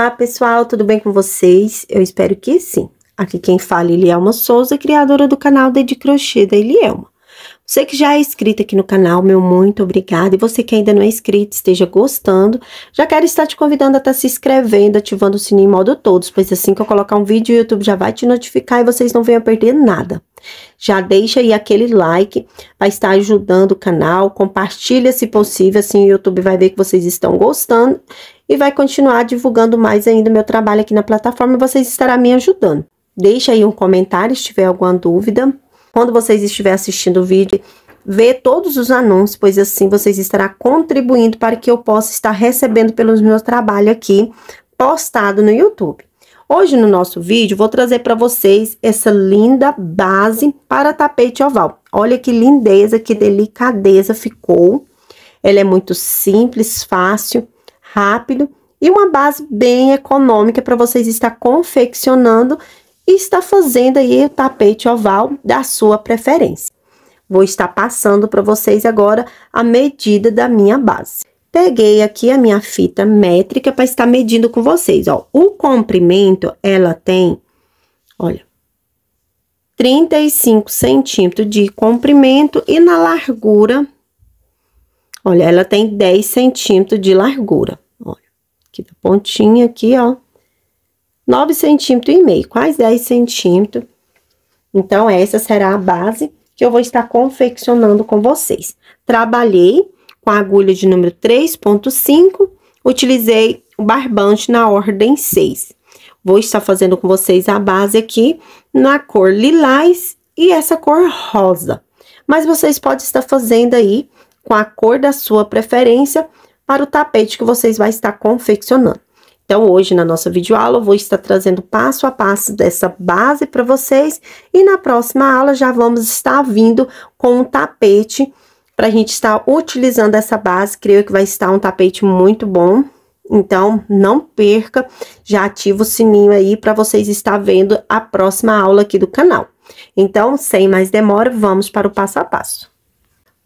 Olá, pessoal, tudo bem com vocês? Eu espero que sim. Aqui quem fala é Elielma Souza, criadora do canal Dede Crochê da Elielma. Você que já é inscrito aqui no canal, meu muito obrigada. E você que ainda não é inscrito, esteja gostando, já quero estar te convidando a estar tá se inscrevendo, ativando o sininho em modo todos, pois assim que eu colocar um vídeo, o YouTube já vai te notificar e vocês não venham perder nada. Já deixa aí aquele like, vai estar ajudando o canal, compartilha se possível, assim o YouTube vai ver que vocês estão gostando e vai continuar divulgando mais ainda meu trabalho aqui na plataforma, vocês estarão me ajudando. Deixa aí um comentário se tiver alguma dúvida. Quando vocês estiverem assistindo o vídeo, vê todos os anúncios, pois assim vocês estarão contribuindo para que eu possa estar recebendo pelos meus trabalhos aqui postado no YouTube. Hoje no nosso vídeo vou trazer para vocês essa linda base para tapete oval. Olha que lindeza, que delicadeza ficou. Ela é muito simples, fácil rápido e uma base bem econômica para vocês estar confeccionando e estar fazendo aí o tapete oval da sua preferência. Vou estar passando para vocês agora a medida da minha base. Peguei aqui a minha fita métrica para estar medindo com vocês, ó. O comprimento, ela tem, olha, 35 centímetros de comprimento e na largura, olha, ela tem 10 centímetros de largura aqui da pontinha aqui, ó. 9 centímetros e meio, quase 10 centímetros. Então, essa será a base que eu vou estar confeccionando com vocês. Trabalhei com a agulha de número 3.5, utilizei o barbante na ordem 6. Vou estar fazendo com vocês a base aqui na cor lilás e essa cor rosa. Mas vocês podem estar fazendo aí com a cor da sua preferência, para o tapete que vocês vão estar confeccionando. Então, hoje na nossa videoaula, eu vou estar trazendo passo a passo dessa base para vocês. E na próxima aula, já vamos estar vindo com um tapete para a gente estar utilizando essa base. Creio que vai estar um tapete muito bom. Então, não perca, já ativa o sininho aí para vocês estar vendo a próxima aula aqui do canal. Então, sem mais demora, vamos para o passo a passo.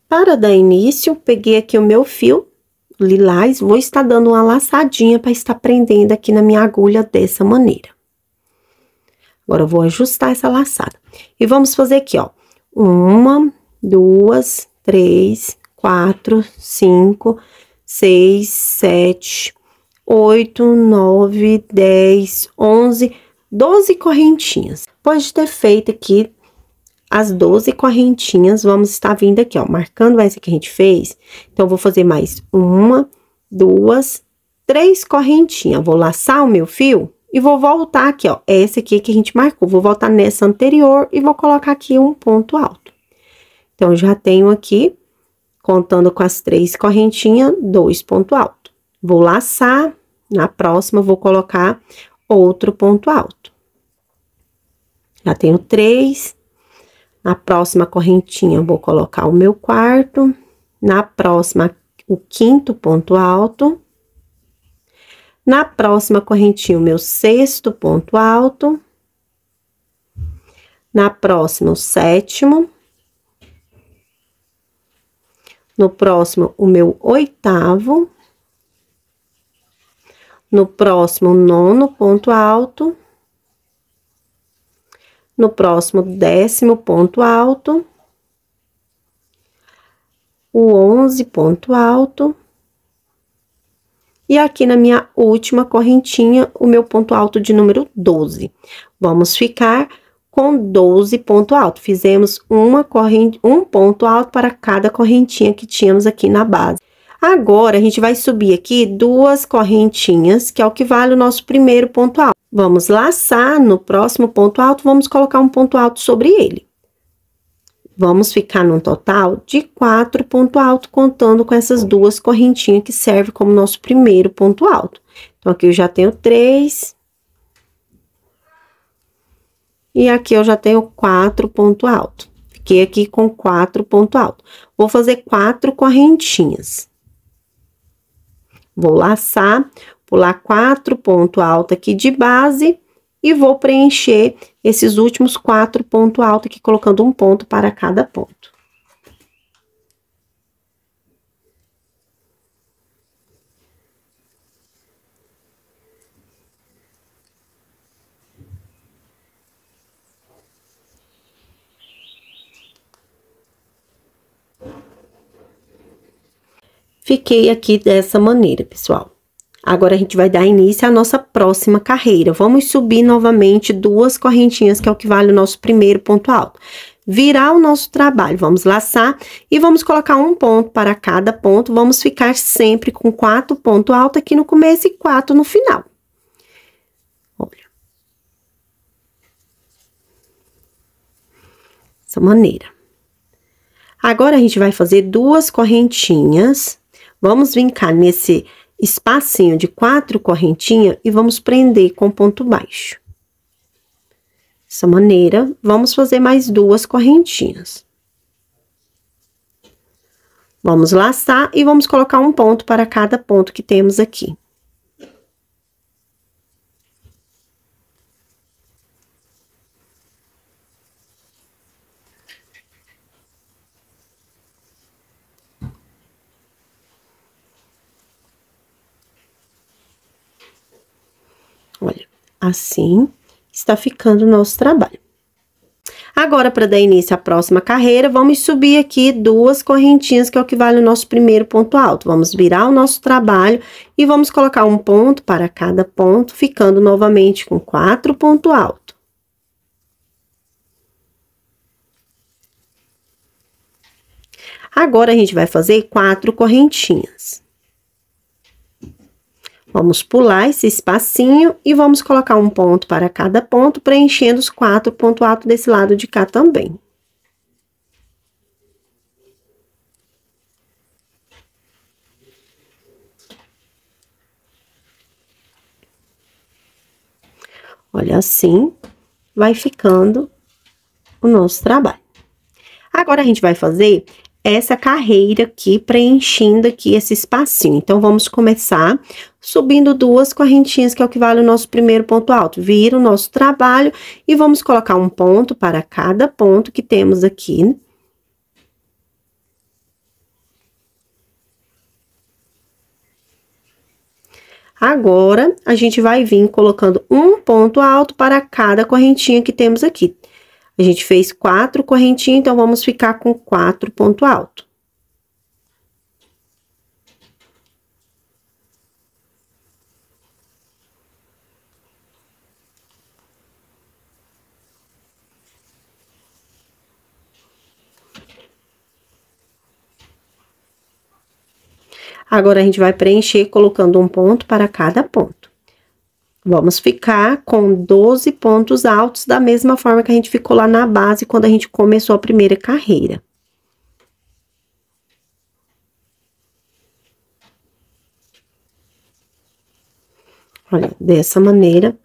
Para dar início, peguei aqui o meu fio lilás, vou estar dando uma laçadinha para estar prendendo aqui na minha agulha dessa maneira. Agora, eu vou ajustar essa laçada. E vamos fazer aqui, ó. Uma, duas, três, quatro, cinco, seis, sete, oito, nove, dez, onze, doze correntinhas. Pode ter feito aqui as 12 correntinhas, vamos estar vindo aqui, ó, marcando essa que a gente fez. Então, vou fazer mais uma, duas, três correntinhas. Vou laçar o meu fio e vou voltar aqui, ó, é essa aqui que a gente marcou. Vou voltar nessa anterior e vou colocar aqui um ponto alto. Então, já tenho aqui, contando com as três correntinhas, dois ponto alto. Vou laçar, na próxima vou colocar outro ponto alto. Já tenho três, na próxima correntinha, vou colocar o meu quarto. Na próxima, o quinto ponto alto. Na próxima correntinha, o meu sexto ponto alto. Na próxima, o sétimo. No próximo, o meu oitavo. No próximo, o nono ponto alto no próximo décimo ponto alto, o onze ponto alto, e aqui na minha última correntinha, o meu ponto alto de número 12. Vamos ficar com 12 ponto alto. Fizemos uma corrente, um ponto alto para cada correntinha que tínhamos aqui na base. Agora, a gente vai subir aqui duas correntinhas, que é o que vale o nosso primeiro ponto alto. Vamos laçar no próximo ponto alto, vamos colocar um ponto alto sobre ele. Vamos ficar num total de quatro ponto alto, contando com essas duas correntinhas que servem como nosso primeiro ponto alto. Então, aqui eu já tenho três. E aqui eu já tenho quatro ponto alto. Fiquei aqui com quatro ponto alto. Vou fazer quatro correntinhas. Vou laçar pular quatro ponto alto aqui de base e vou preencher esses últimos quatro ponto alto aqui, colocando um ponto para cada ponto. Fiquei aqui dessa maneira, pessoal. Agora, a gente vai dar início à nossa próxima carreira. Vamos subir novamente duas correntinhas, que é o que vale o nosso primeiro ponto alto. Virar o nosso trabalho, vamos laçar e vamos colocar um ponto para cada ponto. Vamos ficar sempre com quatro pontos altos aqui no começo e quatro no final. Olha. Dessa maneira. Agora, a gente vai fazer duas correntinhas. Vamos vincar nesse espacinho de quatro correntinhas e vamos prender com ponto baixo. Dessa maneira, vamos fazer mais duas correntinhas. Vamos laçar e vamos colocar um ponto para cada ponto que temos aqui. Olha, assim está ficando o nosso trabalho. Agora, para dar início à próxima carreira, vamos subir aqui duas correntinhas, que é o que vale o nosso primeiro ponto alto. Vamos virar o nosso trabalho e vamos colocar um ponto para cada ponto, ficando novamente com quatro pontos alto. Agora, a gente vai fazer quatro correntinhas. Vamos pular esse espacinho e vamos colocar um ponto para cada ponto, preenchendo os quatro pontos altos desse lado de cá também. Olha assim, vai ficando o nosso trabalho. Agora, a gente vai fazer essa carreira aqui, preenchendo aqui esse espacinho. Então, vamos começar subindo duas correntinhas, que é o que vale o nosso primeiro ponto alto. Vira o nosso trabalho e vamos colocar um ponto para cada ponto que temos aqui. Agora, a gente vai vir colocando um ponto alto para cada correntinha que temos aqui. A gente fez quatro correntinhas, então vamos ficar com quatro ponto alto. Agora, a gente vai preencher colocando um ponto para cada ponto. Vamos ficar com 12 pontos altos, da mesma forma que a gente ficou lá na base quando a gente começou a primeira carreira. Olha, dessa maneira,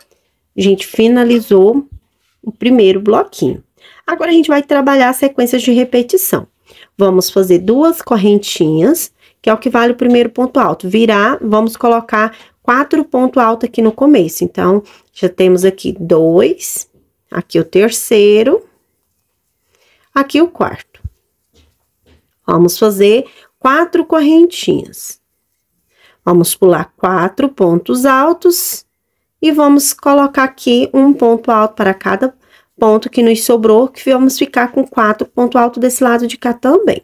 a gente finalizou o primeiro bloquinho. Agora, a gente vai trabalhar sequências de repetição. Vamos fazer duas correntinhas, que é o que vale o primeiro ponto alto. Virar, vamos colocar quatro ponto alto aqui no começo. Então, já temos aqui dois, aqui o terceiro, aqui o quarto. Vamos fazer quatro correntinhas. Vamos pular quatro pontos altos e vamos colocar aqui um ponto alto para cada ponto que nos sobrou, que vamos ficar com quatro ponto alto desse lado de cá também.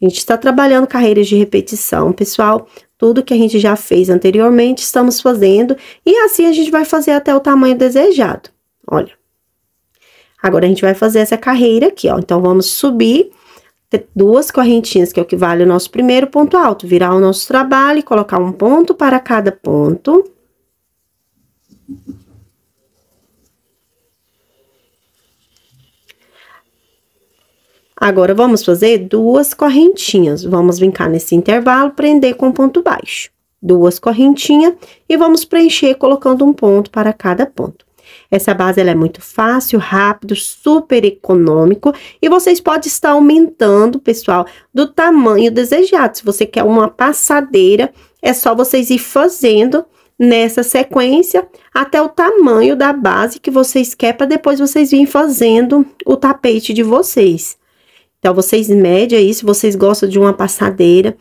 A gente está trabalhando carreiras de repetição, pessoal. Tudo que a gente já fez anteriormente, estamos fazendo. E assim a gente vai fazer até o tamanho desejado. Olha. Agora, a gente vai fazer essa carreira aqui, ó. Então, vamos subir duas correntinhas, que é o que vale o nosso primeiro ponto alto. Virar o nosso trabalho e colocar um ponto para cada ponto. Agora, vamos fazer duas correntinhas. Vamos brincar nesse intervalo, prender com ponto baixo. Duas correntinhas e vamos preencher colocando um ponto para cada ponto. Essa base ela é muito fácil, rápido, super econômico e vocês podem estar aumentando, pessoal, do tamanho desejado. Se você quer uma passadeira, é só vocês ir fazendo nessa sequência até o tamanho da base que vocês querem para depois vocês virem fazendo o tapete de vocês. Então, vocês medem aí, se vocês gostam de uma passadeira.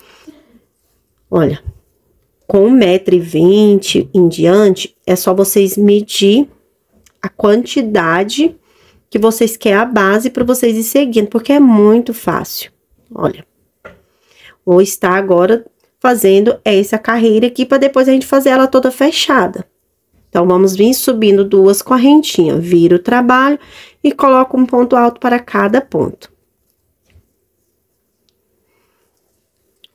Olha, com 1,20m em diante, é só vocês medir a quantidade que vocês querem a base para vocês ir seguindo, porque é muito fácil. Olha, vou estar agora fazendo essa carreira aqui para depois a gente fazer ela toda fechada. Então, vamos vir subindo duas correntinhas, viro o trabalho e coloco um ponto alto para cada ponto.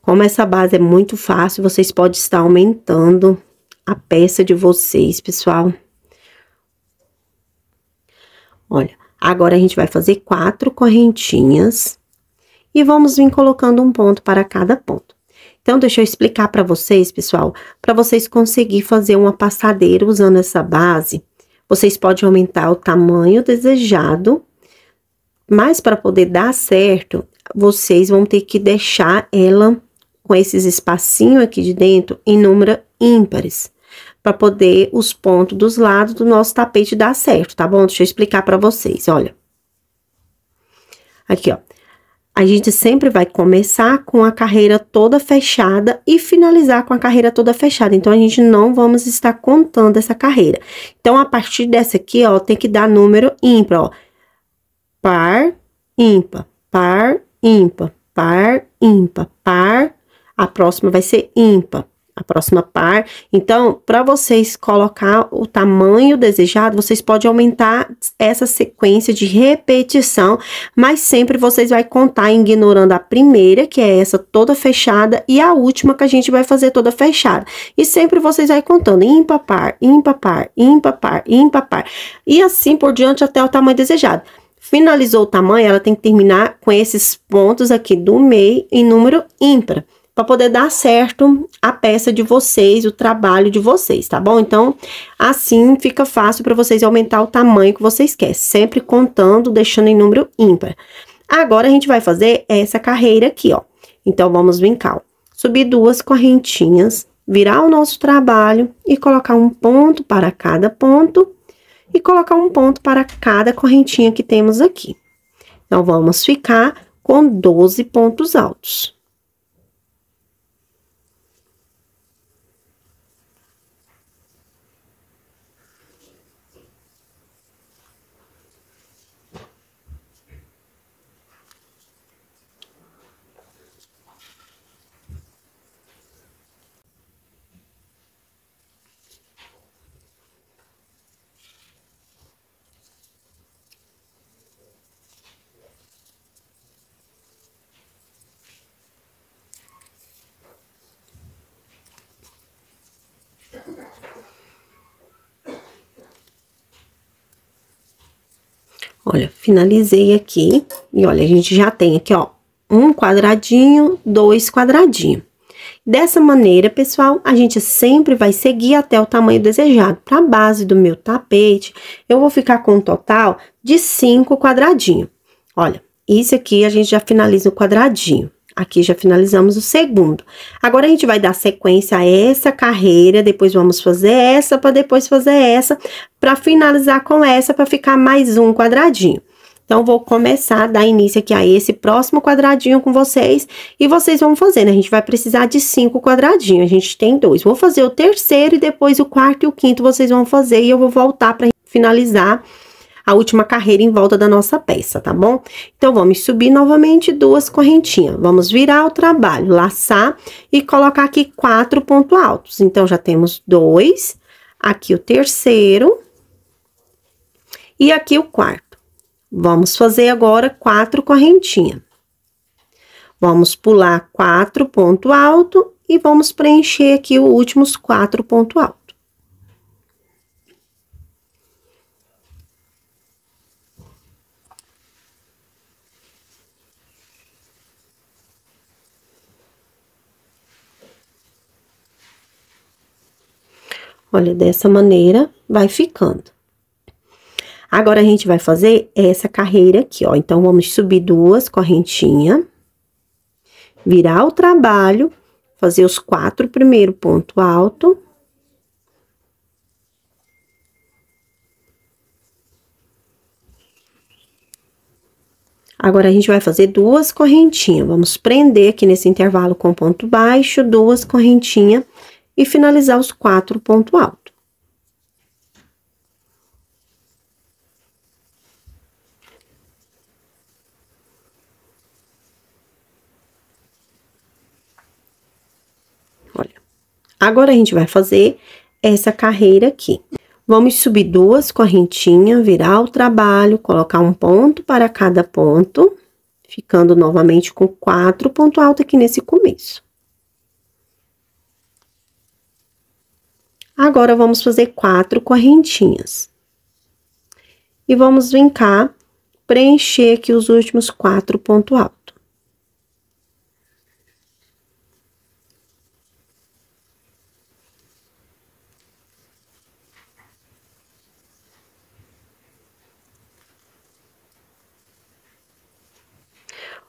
Como essa base é muito fácil, vocês podem estar aumentando a peça de vocês, pessoal. Olha, agora a gente vai fazer quatro correntinhas e vamos vir colocando um ponto para cada ponto. Então, deixa eu explicar para vocês, pessoal, para vocês conseguir fazer uma passadeira usando essa base, vocês podem aumentar o tamanho desejado, mas para poder dar certo, vocês vão ter que deixar ela com esses espacinhos aqui de dentro em número ímpares, para poder os pontos dos lados do nosso tapete dar certo, tá bom? Deixa eu explicar para vocês, olha. Aqui, ó. A gente sempre vai começar com a carreira toda fechada e finalizar com a carreira toda fechada. Então, a gente não vamos estar contando essa carreira. Então, a partir dessa aqui, ó, tem que dar número ímpar, ó. Par, ímpar, par, ímpar, par, ímpar, par, a próxima vai ser ímpar, a próxima par. Então, para vocês colocar o tamanho desejado, vocês podem aumentar essa sequência de repetição, mas sempre vocês vai contar ignorando a primeira, que é essa toda fechada, e a última que a gente vai fazer toda fechada. E sempre vocês vai contando ímpar, par, ímpar, par, ímpar, par, ímpar, par. E assim por diante até o tamanho desejado. Finalizou o tamanho, ela tem que terminar com esses pontos aqui do meio em número ímpar para poder dar certo a peça de vocês, o trabalho de vocês, tá bom? Então, assim fica fácil para vocês aumentar o tamanho que vocês querem, sempre contando, deixando em número ímpar. Agora, a gente vai fazer essa carreira aqui, ó. Então, vamos brincar, Subir duas correntinhas, virar o nosso trabalho e colocar um ponto para cada ponto e colocar um ponto para cada correntinha que temos aqui. Então, vamos ficar com 12 pontos altos. Olha, finalizei aqui. E olha, a gente já tem aqui, ó, um quadradinho, dois quadradinhos. Dessa maneira, pessoal, a gente sempre vai seguir até o tamanho desejado. Para a base do meu tapete, eu vou ficar com um total de cinco quadradinhos. Olha, isso aqui a gente já finaliza o quadradinho. Aqui já finalizamos o segundo. Agora, a gente vai dar sequência a essa carreira, depois vamos fazer essa, para depois fazer essa, para finalizar com essa, para ficar mais um quadradinho. Então, vou começar a dar início aqui a esse próximo quadradinho com vocês, e vocês vão fazendo. A gente vai precisar de cinco quadradinhos, a gente tem dois. Vou fazer o terceiro e depois o quarto e o quinto vocês vão fazer, e eu vou voltar para finalizar a última carreira em volta da nossa peça, tá bom? Então, vamos subir novamente duas correntinhas. Vamos virar o trabalho, laçar e colocar aqui quatro pontos altos. Então, já temos dois, aqui o terceiro e aqui o quarto. Vamos fazer agora quatro correntinhas. Vamos pular quatro ponto alto e vamos preencher aqui os últimos quatro ponto alto. Olha, dessa maneira vai ficando. Agora, a gente vai fazer essa carreira aqui, ó. Então, vamos subir duas correntinhas, virar o trabalho, fazer os quatro primeiro ponto alto. Agora, a gente vai fazer duas correntinhas. Vamos prender aqui nesse intervalo com ponto baixo, duas correntinhas e finalizar os quatro ponto alto. Olha, agora a gente vai fazer essa carreira aqui. Vamos subir duas correntinhas, virar o trabalho, colocar um ponto para cada ponto, ficando novamente com quatro ponto alto aqui nesse começo. Agora, vamos fazer quatro correntinhas. E vamos vir cá, preencher aqui os últimos quatro pontos alto.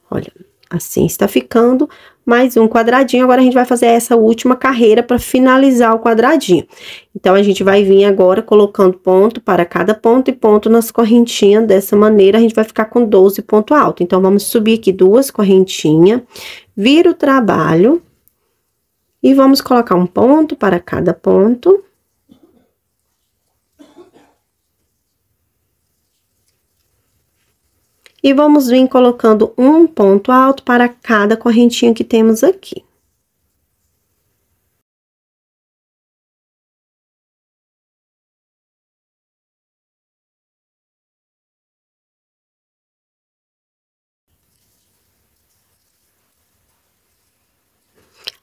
Olha, assim está ficando mais um quadradinho. Agora, a gente vai fazer essa última carreira para finalizar o quadradinho. Então, a gente vai vir agora colocando ponto para cada ponto e ponto nas correntinhas. Dessa maneira, a gente vai ficar com 12 ponto alto. Então, vamos subir aqui duas correntinhas, vira o trabalho e vamos colocar um ponto para cada ponto. E vamos vir colocando um ponto alto para cada correntinha que temos aqui.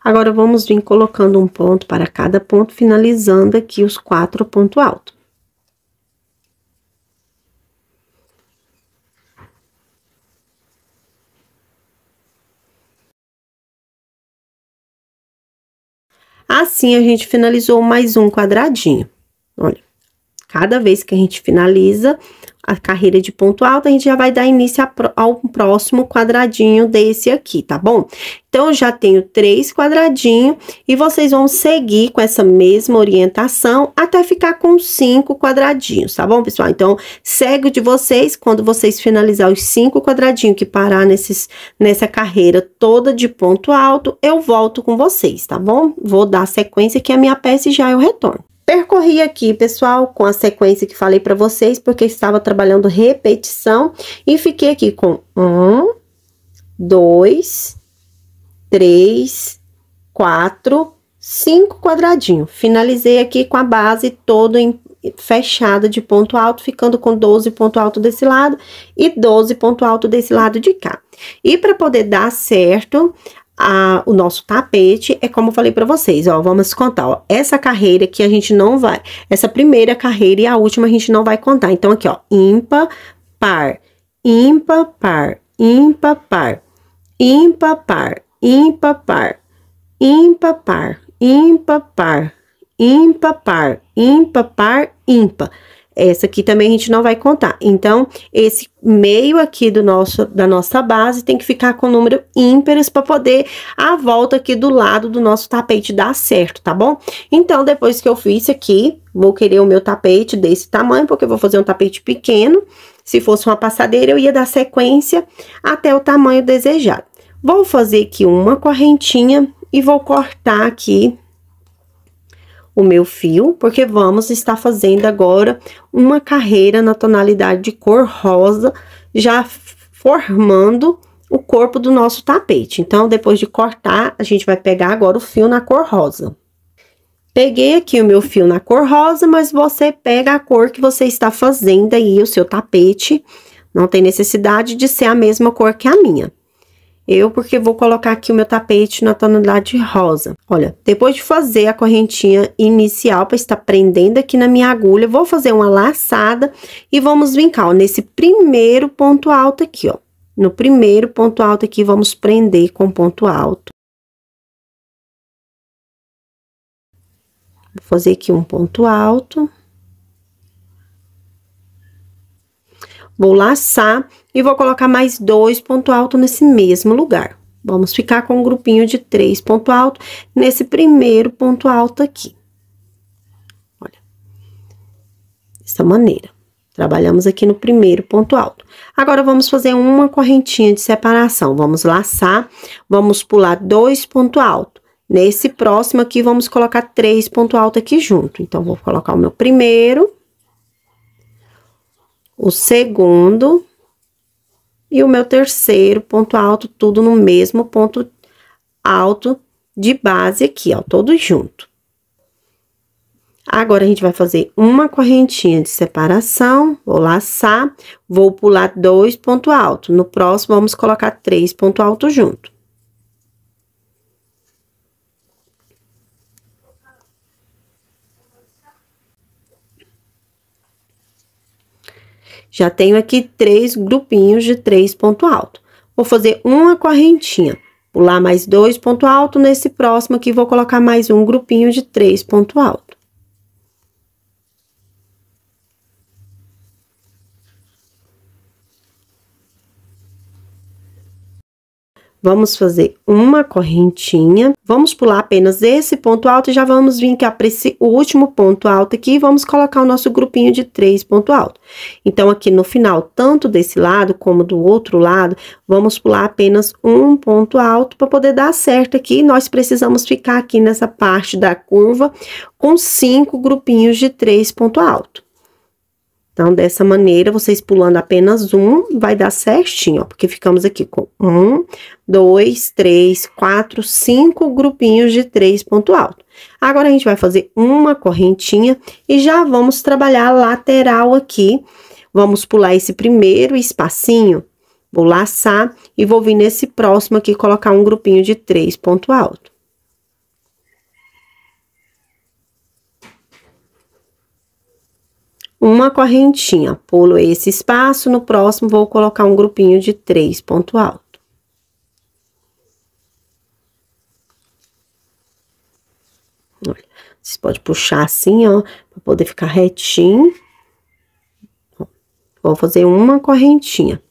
Agora, vamos vir colocando um ponto para cada ponto, finalizando aqui os quatro pontos altos. Assim, a gente finalizou mais um quadradinho. Olha. Cada vez que a gente finaliza a carreira de ponto alto, a gente já vai dar início ao próximo quadradinho desse aqui, tá bom? Então, eu já tenho três quadradinhos e vocês vão seguir com essa mesma orientação até ficar com cinco quadradinhos, tá bom, pessoal? Então, segue o de vocês, quando vocês finalizar os cinco quadradinhos que parar nesses, nessa carreira toda de ponto alto, eu volto com vocês, tá bom? Vou dar sequência aqui a minha peça e já eu é retorno. Percorri aqui, pessoal, com a sequência que falei para vocês, porque estava trabalhando repetição e fiquei aqui com um, dois, três, quatro, cinco quadradinhos. Finalizei aqui com a base todo fechada de ponto alto, ficando com 12 ponto alto desse lado e 12 ponto alto desse lado de cá. E para poder dar certo, a, o nosso tapete é como eu falei para vocês, ó, vamos contar, ó, essa carreira que a gente não vai, essa primeira carreira e a última a gente não vai contar. Então aqui, ó, ímpa, par, ímpar, par, ímpar, par, ímpar, par, ímpar, par, ímpar, par, ímpar, par, ímpar, par, ímpar, par, ímpar. Essa aqui também a gente não vai contar. Então, esse meio aqui do nosso, da nossa base tem que ficar com número ímpares para poder a volta aqui do lado do nosso tapete dar certo, tá bom? Então, depois que eu fiz aqui, vou querer o meu tapete desse tamanho, porque eu vou fazer um tapete pequeno. Se fosse uma passadeira, eu ia dar sequência até o tamanho desejado. Vou fazer aqui uma correntinha e vou cortar aqui o meu fio, porque vamos estar fazendo agora uma carreira na tonalidade de cor rosa, já formando o corpo do nosso tapete. Então, depois de cortar, a gente vai pegar agora o fio na cor rosa. Peguei aqui o meu fio na cor rosa, mas você pega a cor que você está fazendo aí, o seu tapete. Não tem necessidade de ser a mesma cor que a minha. Eu, porque vou colocar aqui o meu tapete na tonalidade rosa. Olha, depois de fazer a correntinha inicial para estar prendendo aqui na minha agulha, vou fazer uma laçada e vamos vincar, ó, nesse primeiro ponto alto aqui, ó. No primeiro ponto alto aqui, vamos prender com ponto alto. Vou fazer aqui um ponto alto. Vou laçar e vou colocar mais dois ponto alto nesse mesmo lugar. Vamos ficar com um grupinho de três ponto alto nesse primeiro ponto alto aqui. Olha, dessa maneira. Trabalhamos aqui no primeiro ponto alto. Agora, vamos fazer uma correntinha de separação. Vamos laçar, vamos pular dois ponto alto. Nesse próximo aqui, vamos colocar três ponto alto aqui junto. Então, vou colocar o meu primeiro, o segundo e o meu terceiro ponto alto, tudo no mesmo ponto alto de base aqui, ó, todo junto. Agora, a gente vai fazer uma correntinha de separação, vou laçar, vou pular dois ponto alto. No próximo, vamos colocar três ponto alto junto. Já tenho aqui três grupinhos de três ponto alto. Vou fazer uma correntinha, pular mais dois ponto alto, nesse próximo aqui vou colocar mais um grupinho de três ponto alto. Vamos fazer uma correntinha, vamos pular apenas esse ponto alto e já vamos vir cá para esse último ponto alto aqui vamos colocar o nosso grupinho de três ponto alto. Então, aqui no final, tanto desse lado como do outro lado, vamos pular apenas um ponto alto para poder dar certo aqui. Nós precisamos ficar aqui nessa parte da curva com cinco grupinhos de três ponto alto. Então, dessa maneira, vocês pulando apenas um, vai dar certinho, ó, porque ficamos aqui com um, dois, três, quatro, cinco grupinhos de três ponto alto. Agora, a gente vai fazer uma correntinha e já vamos trabalhar a lateral aqui. Vamos pular esse primeiro espacinho, vou laçar e vou vir nesse próximo aqui colocar um grupinho de três ponto alto. uma correntinha, pulo esse espaço, no próximo vou colocar um grupinho de três ponto alto. Olha, vocês podem puxar assim, ó, para poder ficar retinho. Vou fazer uma correntinha.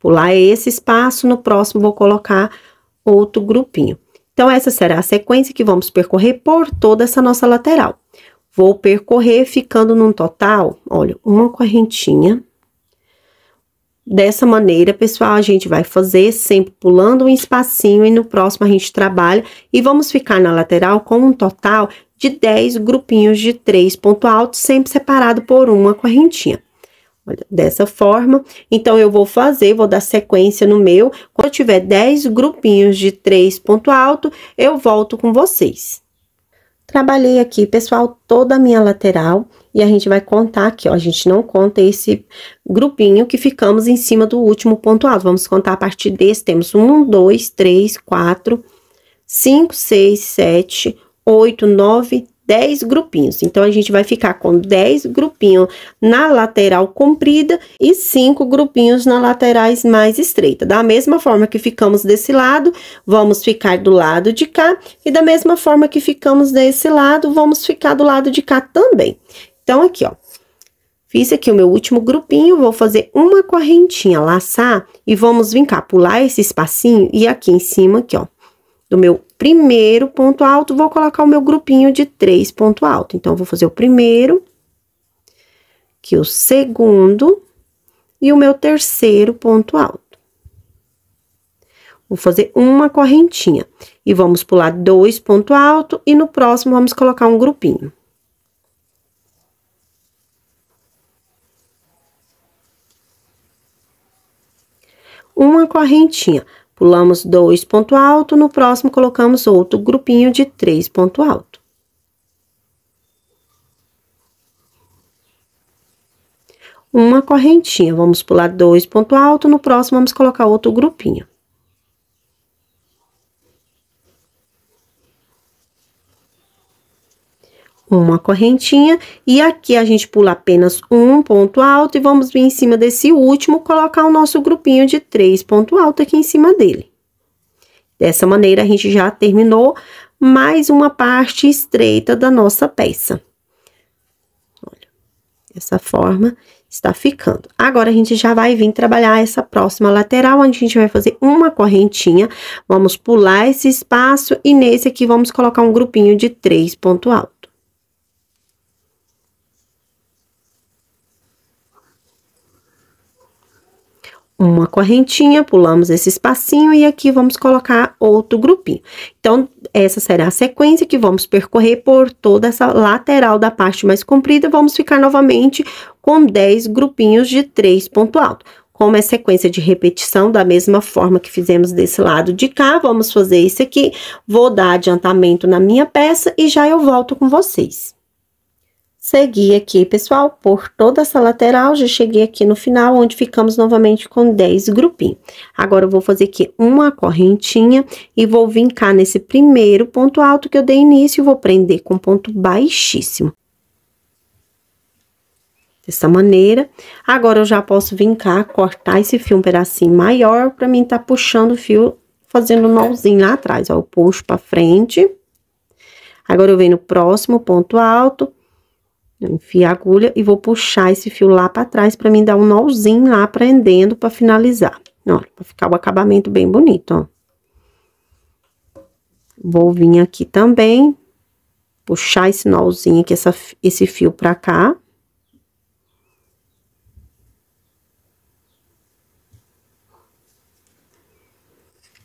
Pular esse espaço, no próximo vou colocar outro grupinho. Então, essa será a sequência que vamos percorrer por toda essa nossa lateral. Vou percorrer ficando num total, olha, uma correntinha. Dessa maneira, pessoal, a gente vai fazer sempre pulando um espacinho e no próximo a gente trabalha e vamos ficar na lateral com um total de 10 grupinhos de três ponto alto, sempre separado por uma correntinha. Olha, dessa forma, então eu vou fazer, vou dar sequência no meu. Quando eu tiver 10 grupinhos de três ponto alto, eu volto com vocês. Trabalhei aqui, pessoal, toda a minha lateral e a gente vai contar aqui, ó, a gente não conta esse grupinho que ficamos em cima do último ponto alto. Vamos contar a partir desse, temos um, dois, três, quatro, cinco, seis, sete, oito, nove, 10 grupinhos. Então, a gente vai ficar com 10 grupinhos na lateral comprida e 5 grupinhos na laterais mais estreita. Da mesma forma que ficamos desse lado, vamos ficar do lado de cá. E da mesma forma que ficamos desse lado, vamos ficar do lado de cá também. Então, aqui, ó, Fiz aqui o meu último grupinho, vou fazer uma correntinha, laçar e vamos vincar. pular esse espacinho e aqui em cima, aqui, ó, do meu primeiro ponto alto, vou colocar o meu grupinho de três ponto alto. Então, vou fazer o primeiro, que o segundo e o meu terceiro ponto alto. Vou fazer uma correntinha e vamos pular dois ponto alto e no próximo vamos colocar um grupinho. Uma correntinha. Pulamos dois ponto alto, no próximo colocamos outro grupinho de três ponto alto. Uma correntinha, vamos pular dois ponto alto, no próximo vamos colocar outro grupinho. uma correntinha e aqui a gente pula apenas um ponto alto e vamos vir em cima desse último colocar o nosso grupinho de três ponto alto aqui em cima dele. Dessa maneira, a gente já terminou mais uma parte estreita da nossa peça. Olha, dessa forma está ficando. Agora, a gente já vai vir trabalhar essa próxima lateral, onde a gente vai fazer uma correntinha. Vamos pular esse espaço e nesse aqui vamos colocar um grupinho de três ponto alto. uma correntinha, pulamos esse espacinho e aqui vamos colocar outro grupinho. Então, essa será a sequência que vamos percorrer por toda essa lateral da parte mais comprida. Vamos ficar novamente com 10 grupinhos de três ponto alto. Como é sequência de repetição, da mesma forma que fizemos desse lado de cá, vamos fazer isso aqui. Vou dar adiantamento na minha peça e já eu volto com vocês. Segui aqui, pessoal, por toda essa lateral, já cheguei aqui no final, onde ficamos novamente com 10 grupinhos. Agora, eu vou fazer aqui uma correntinha e vou vincar nesse primeiro ponto alto que eu dei início, vou prender com ponto baixíssimo. Dessa maneira. Agora, eu já posso vincar, cortar esse fio um pedacinho maior, pra mim tá puxando o fio, fazendo um nozinho lá atrás, ó. Eu puxo pra frente. Agora, eu venho no próximo ponto alto, eu enfio a agulha e vou puxar esse fio lá para trás para mim dar um nozinho lá prendendo para finalizar. Ó, para ficar o acabamento bem bonito, ó. Vou vir aqui também, puxar esse nozinho aqui, essa, esse fio para cá.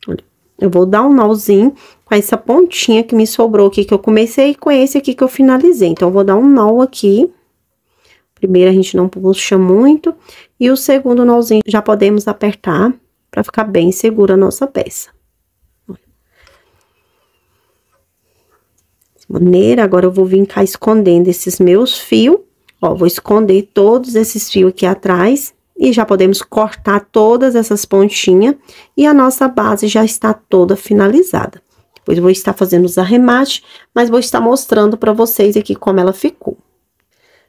Olha, eu vou dar um nozinho essa pontinha que me sobrou aqui, que eu comecei com esse aqui que eu finalizei. Então, vou dar um nó aqui. Primeiro, a gente não puxa muito. E o segundo nozinho, já podemos apertar para ficar bem segura a nossa peça. Dessa maneira, agora eu vou vir cá escondendo esses meus fios. Ó, vou esconder todos esses fios aqui atrás. E já podemos cortar todas essas pontinhas. E a nossa base já está toda finalizada. Depois vou estar fazendo os arremates, mas vou estar mostrando para vocês aqui como ela ficou.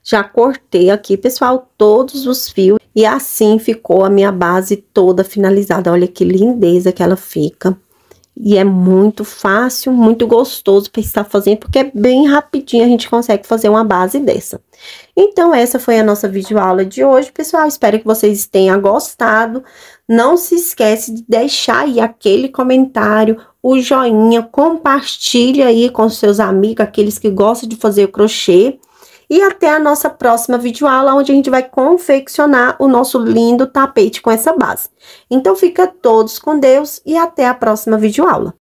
Já cortei aqui, pessoal, todos os fios e assim ficou a minha base toda finalizada. Olha que lindeza que ela fica. E é muito fácil, muito gostoso para estar fazendo, porque é bem rapidinho a gente consegue fazer uma base dessa. Então, essa foi a nossa videoaula de hoje, pessoal. Espero que vocês tenham gostado. Não se esquece de deixar aí aquele comentário, o joinha, compartilha aí com seus amigos, aqueles que gostam de fazer o crochê. E até a nossa próxima videoaula, onde a gente vai confeccionar o nosso lindo tapete com essa base. Então, fica todos com Deus e até a próxima videoaula.